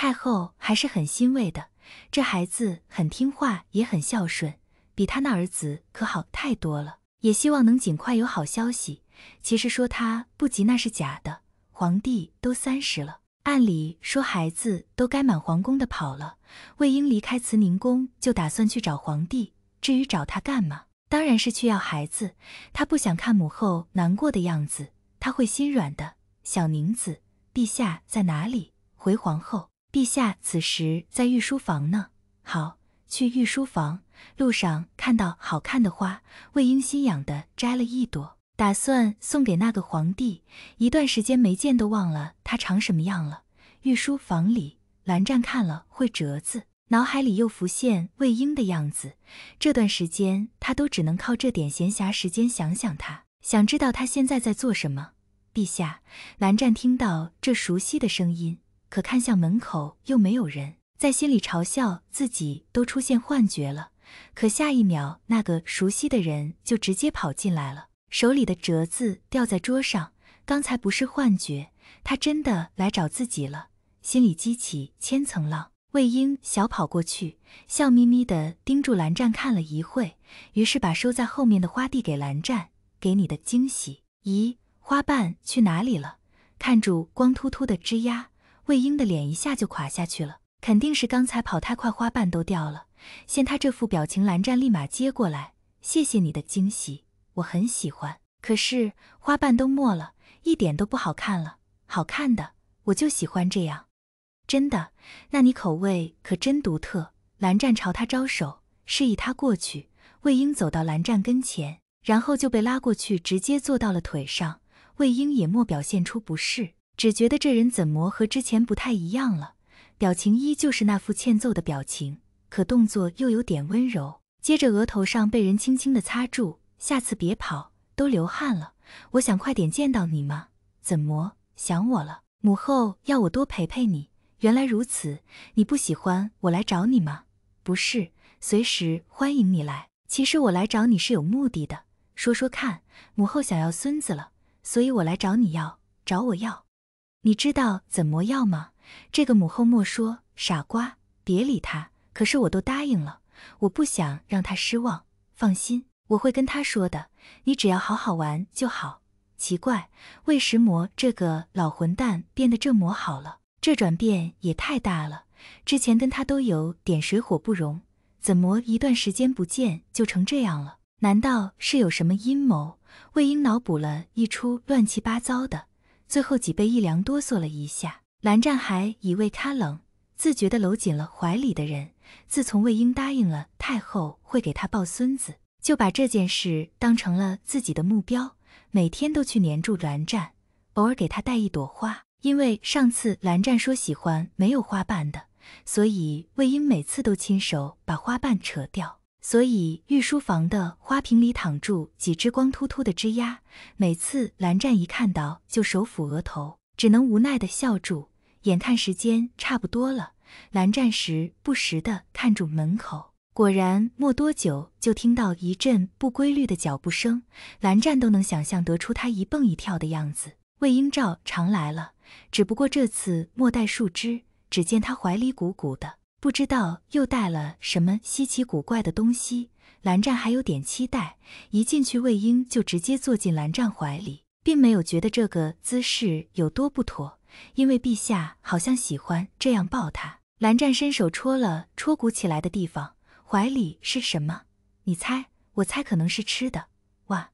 太后还是很欣慰的，这孩子很听话，也很孝顺，比他那儿子可好太多了。也希望能尽快有好消息。其实说他不急那是假的，皇帝都三十了，按理说孩子都该满皇宫的跑了。魏婴离开慈宁宫就打算去找皇帝，至于找他干嘛？当然是去要孩子。他不想看母后难过的样子，他会心软的。小宁子，陛下在哪里？回皇后。陛下此时在御书房呢。好，去御书房。路上看到好看的花，魏婴心痒的摘了一朵，打算送给那个皇帝。一段时间没见，都忘了他长什么样了。御书房里，蓝湛看了会折子，脑海里又浮现魏婴的样子。这段时间，他都只能靠这点闲暇时间想想他，想知道他现在在做什么。陛下，蓝湛听到这熟悉的声音。可看向门口，又没有人，在心里嘲笑自己都出现幻觉了。可下一秒，那个熟悉的人就直接跑进来了，手里的折子掉在桌上。刚才不是幻觉，他真的来找自己了。心里激起千层浪，魏婴小跑过去，笑眯眯地盯住蓝湛看了一会，于是把收在后面的花递给蓝湛：“给你的惊喜。”咦，花瓣去哪里了？看住光秃秃的枝丫。魏婴的脸一下就垮下去了，肯定是刚才跑太快，花瓣都掉了。见他这副表情，蓝湛立马接过来，谢谢你的惊喜，我很喜欢。可是花瓣都没了，一点都不好看了。好看的，我就喜欢这样，真的。那你口味可真独特。蓝湛朝他招手，示意他过去。魏婴走到蓝湛跟前，然后就被拉过去，直接坐到了腿上。魏婴也莫表现出不适。只觉得这人怎么和之前不太一样了，表情依旧是那副欠揍的表情，可动作又有点温柔。接着额头上被人轻轻的擦住，下次别跑，都流汗了。我想快点见到你吗？怎么想我了？母后要我多陪陪你，原来如此。你不喜欢我来找你吗？不是，随时欢迎你来。其实我来找你是有目的的，说说看。母后想要孙子了，所以我来找你要，找我要。你知道怎么要吗？这个母后莫说，傻瓜，别理他。可是我都答应了，我不想让他失望。放心，我会跟他说的。你只要好好玩就好。奇怪，魏什么这个老混蛋变得这么好了，这转变也太大了。之前跟他都有点水火不容，怎么一段时间不见就成这样了？难道是有什么阴谋？魏婴脑补了一出乱七八糟的。最后脊背一凉，哆嗦了一下。蓝湛还以为他冷，自觉的搂紧了怀里的人。自从魏婴答应了太后会给他抱孙子，就把这件事当成了自己的目标，每天都去黏住蓝湛，偶尔给他带一朵花。因为上次蓝湛说喜欢没有花瓣的，所以魏婴每次都亲手把花瓣扯掉。所以御书房的花瓶里躺住几只光秃秃的枝丫，每次蓝湛一看到就手抚额头，只能无奈的笑住。眼看时间差不多了，蓝湛时不时的看住门口，果然没多久就听到一阵不规律的脚步声，蓝湛都能想象得出他一蹦一跳的样子。魏英照常来了，只不过这次没带树枝，只见他怀里鼓鼓的。不知道又带了什么稀奇古怪的东西，蓝湛还有点期待。一进去，魏婴就直接坐进蓝湛怀里，并没有觉得这个姿势有多不妥，因为陛下好像喜欢这样抱他。蓝湛伸手戳了戳鼓起来的地方，怀里是什么？你猜？我猜可能是吃的。哇，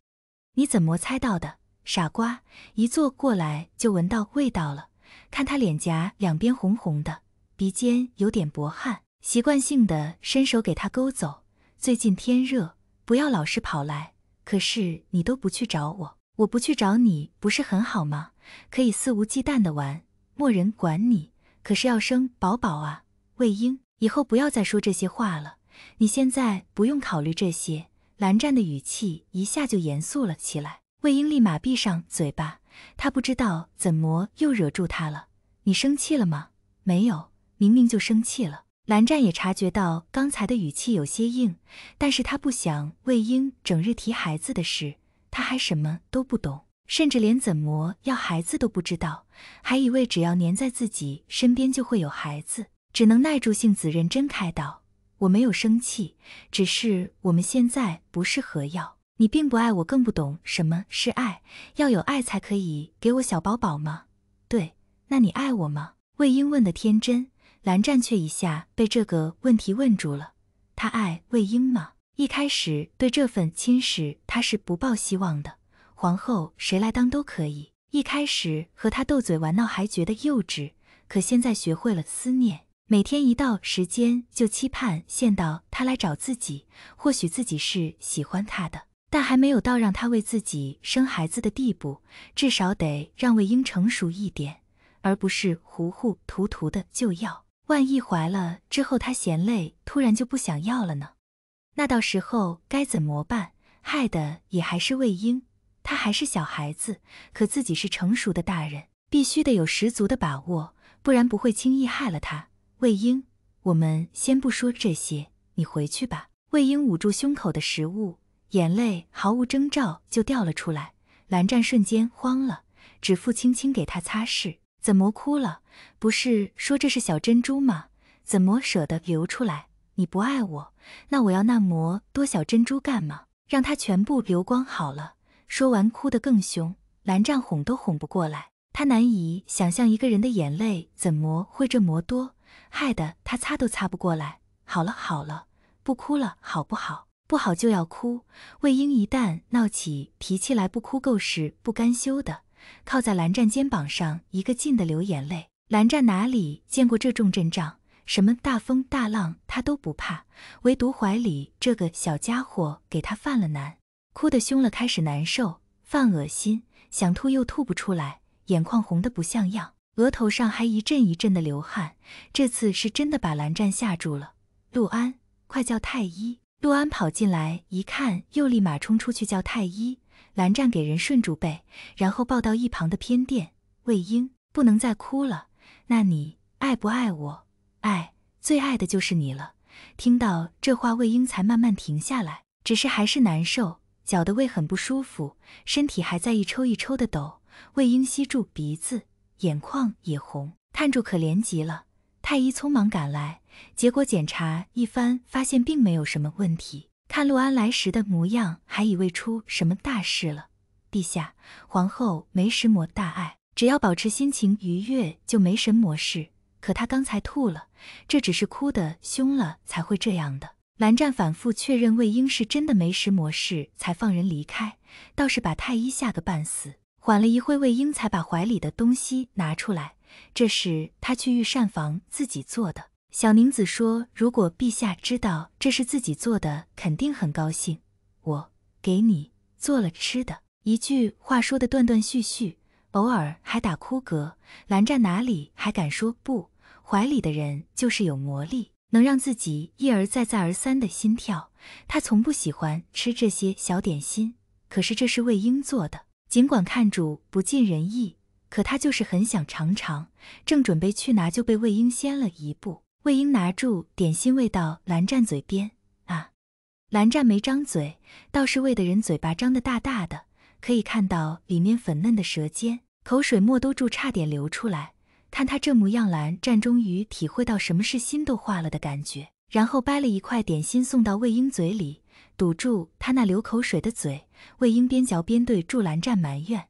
你怎么猜到的？傻瓜，一坐过来就闻到味道了。看他脸颊两边红红的。鼻尖有点薄汗，习惯性的伸手给他勾走。最近天热，不要老是跑来。可是你都不去找我，我不去找你不是很好吗？可以肆无忌惮的玩，没人管你。可是要生宝宝啊，魏婴，以后不要再说这些话了。你现在不用考虑这些。蓝湛的语气一下就严肃了起来。魏婴立马闭上嘴巴，他不知道怎么又惹住他了。你生气了吗？没有。明明就生气了，蓝湛也察觉到刚才的语气有些硬，但是他不想魏婴整日提孩子的事，他还什么都不懂，甚至连怎么要孩子都不知道，还以为只要黏在自己身边就会有孩子，只能耐住性子认真开导。我没有生气，只是我们现在不适合要。你并不爱我，更不懂什么是爱，要有爱才可以给我小宝宝吗？对，那你爱我吗？魏婴问的天真。蓝湛却一下被这个问题问住了。他爱魏婴吗？一开始对这份亲事他是不抱希望的。皇后谁来当都可以。一开始和他斗嘴玩闹还觉得幼稚，可现在学会了思念，每天一到时间就期盼见到他来找自己。或许自己是喜欢他的，但还没有到让他为自己生孩子的地步。至少得让魏婴成熟一点，而不是糊糊涂涂的就要。万一怀了之后，她嫌累，突然就不想要了呢？那到时候该怎么办？害的也还是魏婴，他还是小孩子，可自己是成熟的大人，必须得有十足的把握，不然不会轻易害了他。魏婴，我们先不说这些，你回去吧。魏婴捂住胸口的食物，眼泪毫无征兆就掉了出来，蓝湛瞬间慌了，指腹轻轻给他擦拭。怎么哭了？不是说这是小珍珠吗？怎么舍得流出来？你不爱我，那我要那么多小珍珠干嘛？让它全部流光好了。说完，哭得更凶，蓝湛哄都哄不过来。他难以想象一个人的眼泪怎么会这么多，害得他擦都擦不过来。好了好了，不哭了，好不好？不好就要哭。魏婴一旦闹起脾气来，不哭够是不甘休的。靠在蓝湛肩膀上，一个劲的流眼泪。蓝湛哪里见过这重阵仗？什么大风大浪他都不怕，唯独怀里这个小家伙给他犯了难。哭得凶了，开始难受，犯恶心，想吐又吐不出来，眼眶红得不像样，额头上还一阵一阵的流汗。这次是真的把蓝湛吓住了。陆安，快叫太医！陆安跑进来一看，又立马冲出去叫太医。蓝湛给人顺住背，然后抱到一旁的偏殿。魏婴不能再哭了。那你爱不爱我？爱，最爱的就是你了。听到这话，魏婴才慢慢停下来，只是还是难受，脚的胃很不舒服，身体还在一抽一抽的抖。魏婴吸住鼻子，眼眶也红，看住可怜极了。太医匆忙赶来，结果检查一番，发现并没有什么问题。看陆安来时的模样，还以为出什么大事了。陛下，皇后没什么大碍，只要保持心情愉悦就没什么事。可她刚才吐了，这只是哭的凶了才会这样的。蓝湛反复确认魏婴是真的没什么事，才放人离开，倒是把太医吓个半死。缓了一会，魏婴才把怀里的东西拿出来，这是他去御膳房自己做的。小宁子说：“如果陛下知道这是自己做的，肯定很高兴。我给你做了吃的。”一句话说的断断续续，偶尔还打哭嗝。蓝湛哪里还敢说不？怀里的人就是有魔力，能让自己一而再、再而三的心跳。他从不喜欢吃这些小点心，可是这是魏婴做的，尽管看主不尽人意，可他就是很想尝尝。正准备去拿，就被魏婴先了一步。魏婴拿住点心喂到蓝湛嘴边，啊！蓝湛没张嘴，倒是喂的人嘴巴张得大大的，可以看到里面粉嫩的舌尖，口水没兜住，差点流出来。看他这模样，蓝湛终于体会到什么是心都化了的感觉。然后掰了一块点心送到魏婴嘴里，堵住他那流口水的嘴。魏婴边嚼边对住蓝湛埋怨。